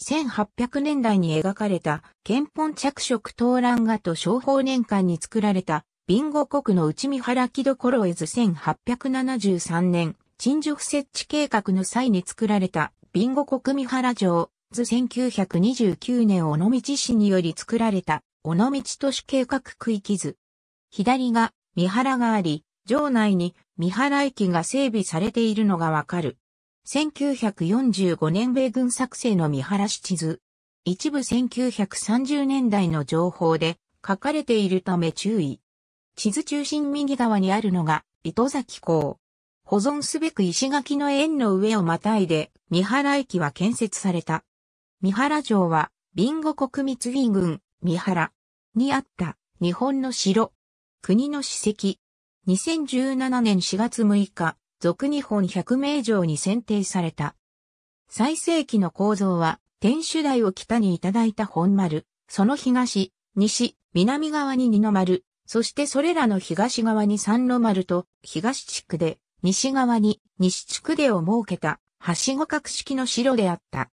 1800年代に描かれた、憲本着色東乱画と商法年間に作られた、ビンゴ国の内見原木所絵図1873年、陳述設置計画の際に作られた、ビンゴ国三原城図1929年尾道市により作られた、尾道都市計画区域図。左が、三原があり、城内に三原駅が整備されているのがわかる。1945年米軍作成の見晴らし地図。一部1930年代の情報で書かれているため注意。地図中心右側にあるのが糸崎港。保存すべく石垣の円の上をまたいで、三原駅は建設された。三原城は、ビンゴ国密議軍、三原にあった日本の城、国の史跡。2017年4月6日、俗日本百名城に選定された。最盛期の構造は、天守台を北にいただいた本丸、その東、西、南側に二の丸、そしてそれらの東側に三の丸と、東地区で、西側に西地区でを設けた、はしご格式の城であった。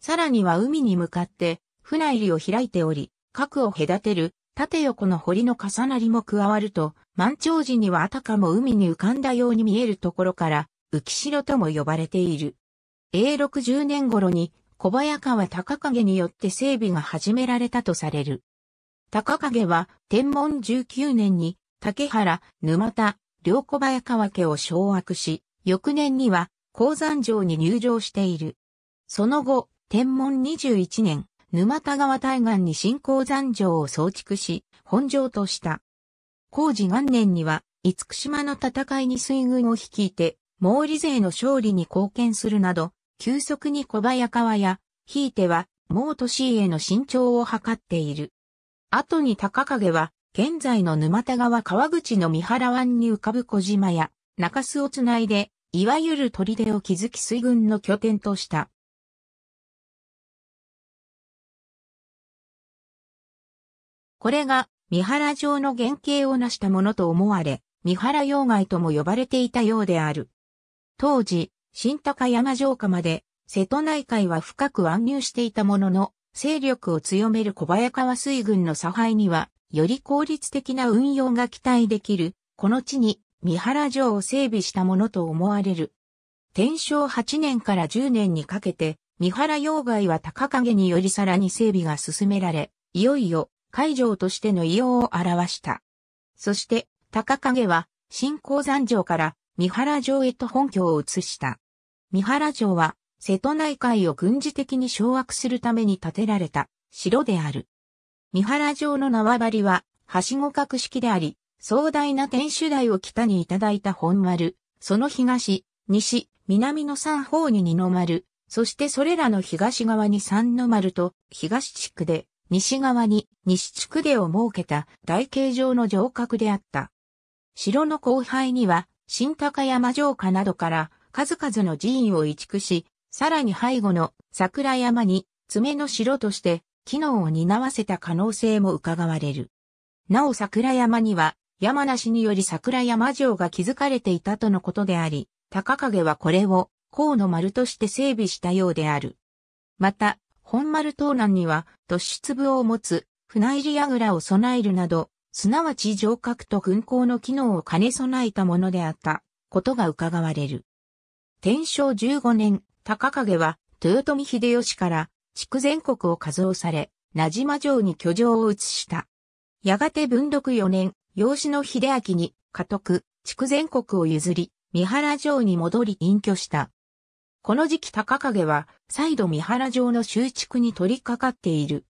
さらには海に向かって、船入りを開いており、核を隔てる縦横の堀の重なりも加わると、満潮時にはあたかも海に浮かんだように見えるところから、浮城とも呼ばれている。永禄10年頃に、小早川高影によって整備が始められたとされる。高影は、天文19年に、竹原、沼田、両小早川家を掌握し、翌年には、鉱山城に入城している。その後、天文21年、沼田川対岸に新興山城を装築し、本城とした。工事元年には、厳島の戦いに水軍を率いて、毛利勢の勝利に貢献するなど、急速に小早川や、ひいては、毛都市への伸長を図っている。後に高影は、現在の沼田川川口の三原湾に浮かぶ小島や、中洲をつないで、いわゆる砦を築き水軍の拠点とした。これが三原城の原型を成したものと思われ、三原洋外とも呼ばれていたようである。当時、新高山城下まで、瀬戸内海は深く暗入していたものの、勢力を強める小早川水軍の差配には、より効率的な運用が期待できる、この地に三原城を整備したものと思われる。天正8年から10年にかけて、三原洋外は高影によりさらに整備が進められ、いよいよ会場としての異様を表した。そして、高影は、新鉱山城から三原城へと本拠を移した。三原城は、瀬戸内海を軍事的に掌握するために建てられた城である。三原城の縄張りは、はしご格式であり、壮大な天守台を北にいただいた本丸、その東、西、南の三方に二の丸、そしてそれらの東側に三の丸と東地区で西側に西地区でを設けた台形状の城郭であった。城の後輩には新高山城下などから数々の寺院を移築し、さらに背後の桜山に爪の城として機能を担わせた可能性も伺われる。なお桜山には山梨により桜山城が築かれていたとのことであり、高影はこれを河の丸として整備したようである。また、本丸東南には突出部を持つ船入り櫓を備えるなど、すなわち城郭と軍港の機能を兼ね備えたものであったことが伺われる。天正15年、高影は豊臣秀吉から築全国を加造され、名島城に居城を移した。やがて文禄4年、養子の秀明に家督、築全国を譲り、三原城に戻り隠居した。この時期高影は再度三原城の修築に取り掛かっている。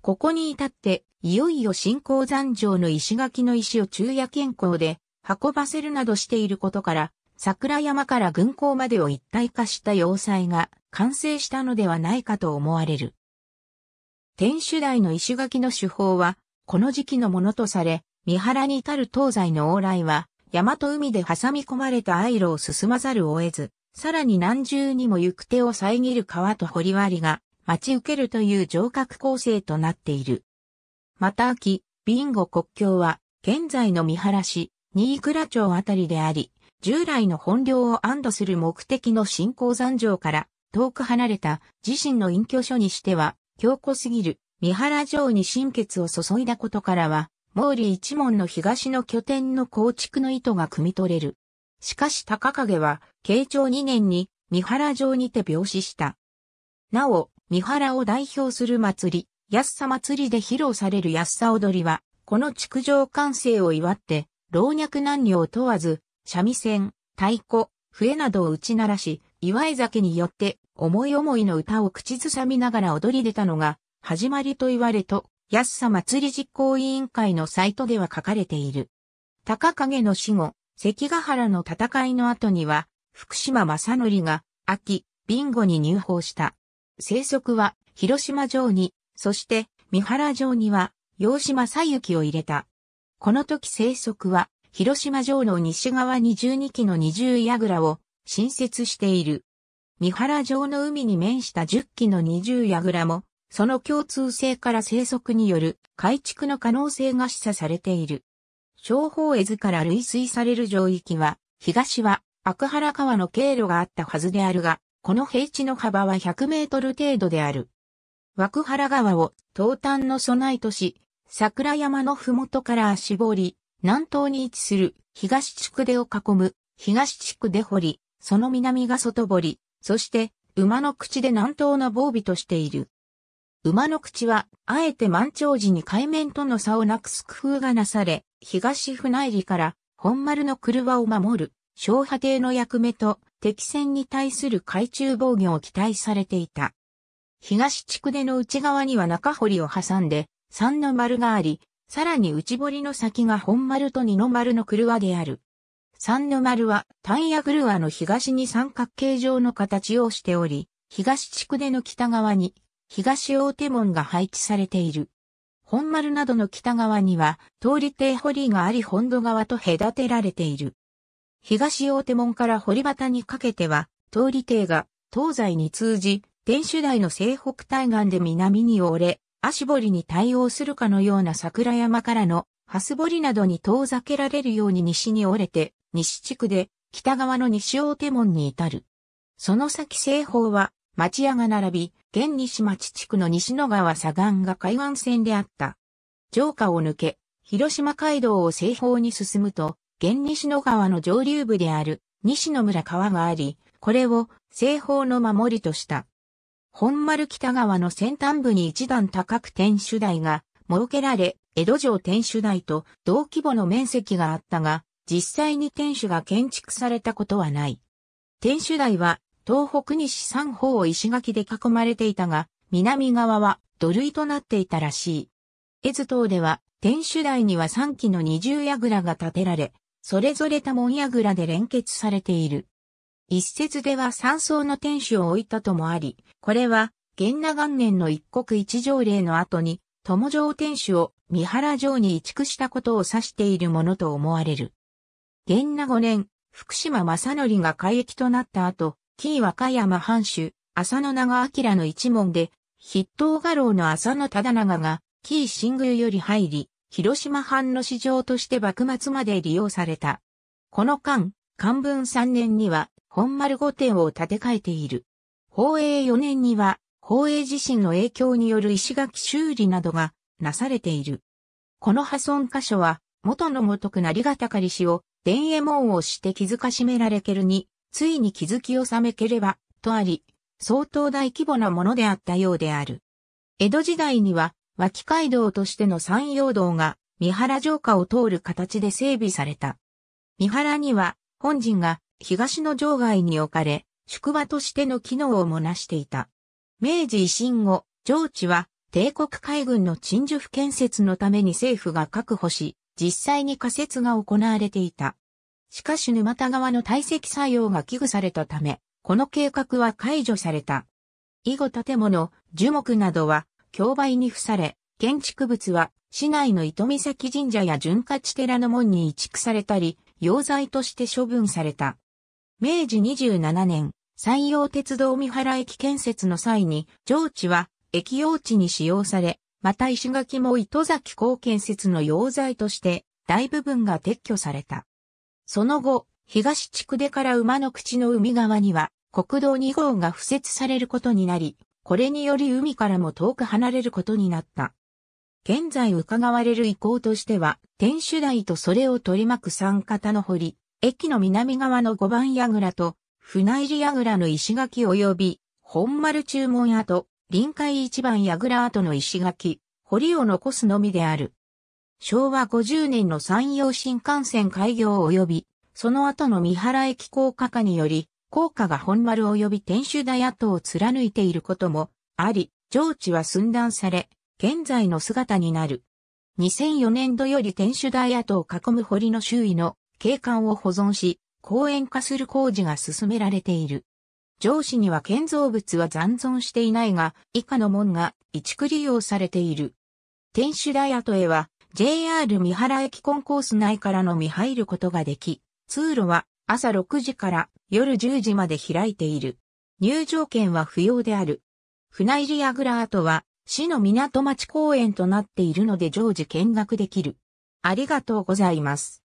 ここに至って、いよいよ新興山城の石垣の石を昼夜健康で運ばせるなどしていることから、桜山から軍港までを一体化した要塞が完成したのではないかと思われる。天守台の石垣の手法は、この時期のものとされ、三原に至る東西の往来は、山と海で挟み込まれた愛路を進まざるを得ず、さらに何重にも行く手を遮る川とり割が待ち受けるという城郭構成となっている。また秋、ビンゴ国境は現在の三原市、新倉町あたりであり、従来の本領を安堵する目的の新興山城から遠く離れた自身の隠居所にしては強固すぎる三原城に心血を注いだことからは、毛利一門の東の拠点の構築の意図が汲み取れる。しかし高影は、慶長2年に三原城にて病死した。なお、三原を代表する祭り、安さ祭りで披露される安さ踊りは、この築城完成を祝って、老若男女を問わず、三味線、太鼓、笛などを打ち鳴らし、祝い酒によって思い思いの歌を口ずさみながら踊り出たのが、始まりと言われと、安さ祭り実行委員会のサイトでは書かれている。高影の死後、関ヶ原の戦いの後には、福島正則が、秋、ビンゴに入法した。生息は、広島城に、そして、三原城には、洋島正行を入れた。この時生息は、広島城の西側に12基の二重矢倉を、新設している。三原城の海に面した10基の二重矢倉も、その共通性から生息による改築の可能性が示唆されている。正法絵図から類推される上域は、東は、悪原川の経路があったはずであるが、この平地の幅は100メートル程度である。枠原川を東端の備えとし、桜山のふもとから足絞り、南東に位置する東地区でを囲む東地区で掘り、その南が外掘り、そして馬の口で南東の防備としている。馬の口は、あえて満潮時に海面との差をなくす工夫がなされ、東船入りから本丸の車を守る昭波艇の役目と敵船に対する海中防御を期待されていた。東地区での内側には中堀を挟んで三の丸があり、さらに内堀の先が本丸と二の丸の車である。三の丸はタグル車の東に三角形状の形をしており、東地区での北側に東大手門が配置されている。本丸などの北側には、通り亭堀があり本土側と隔てられている。東大手門から堀端にかけては、通り亭が東西に通じ、天守台の西北対岸で南に折れ、足堀に対応するかのような桜山からの、すス堀などに遠ざけられるように西に折れて、西地区で北側の西大手門に至る。その先西方は町屋が並び、現西町地区の西野川左岸が海岸線であった。城下を抜け、広島街道を西方に進むと、現西野川の上流部である西野村川があり、これを西方の守りとした。本丸北側の先端部に一段高く天守台が設けられ、江戸城天守台と同規模の面積があったが、実際に天守が建築されたことはない。天守台は東北西三方を石垣で囲まれていたが、南側は土塁となっていたらしい。江津島では、天守台には三基の二重櫓が建てられ、それぞれ多門櫓で連結されている。一説では三層の天守を置いたともあり、これは、源那元年の一国一条例の後に、友城天守を三原城に移築したことを指しているものと思われる。源那五年、福島正則が海域となった後、T 和歌山藩主、浅野長明の一門で、筆頭画廊の浅野忠長が、紀伊新宮より入り、広島藩の市場として幕末まで利用された。この間、漢文3年には、本丸御殿を建て替えている。宝永4年には、宝永地震の影響による石垣修理などがなされている。この破損箇所は、元のごとくなりがたかりしを、伝右衛門をして気づかしめられけるに、ついに気づきを覚めければ、とあり、相当大規模なものであったようである。江戸時代には、脇街道としての山陽道が、三原城下を通る形で整備された。三原には、本陣が東の城外に置かれ、宿場としての機能をもなしていた。明治維新後、上地は帝国海軍の鎮守府建設のために政府が確保し、実際に仮設が行われていた。しかし沼田側の堆積作用が危惧されたため、この計画は解除された。以後建物、樹木などは、競売に付され、建築物は、市内の糸岬神社や潤滑寺の門に移築されたり、溶剤として処分された。明治27年、山陽鉄道三原駅建設の際に、上地は駅用地に使用され、また石垣も糸崎港建設の溶剤として、大部分が撤去された。その後、東地区でから馬の口の海側には、国道2号が敷設されることになり、これにより海からも遠く離れることになった。現在伺われる意向としては、天守台とそれを取り巻く三方の堀、駅の南側の五番櫓と、船入櫓の石垣及び、本丸注文跡、臨海一番櫓跡の石垣、堀を残すのみである。昭和50年の山陽新幹線開業及び、その後の三原駅高架化により、高架が本丸及び天守台跡を貫いていることもあり、上地は寸断され、現在の姿になる。2004年度より天守台跡を囲む堀の周囲の景観を保存し、公園化する工事が進められている。上司には建造物は残存していないが、以下の門が移築利用されている。天守台跡へは JR 三原駅コンコース内からのみ入ることができ、通路は朝6時から夜10時まで開いている。入場券は不要である。船入りアグラートは市の港町公園となっているので常時見学できる。ありがとうございます。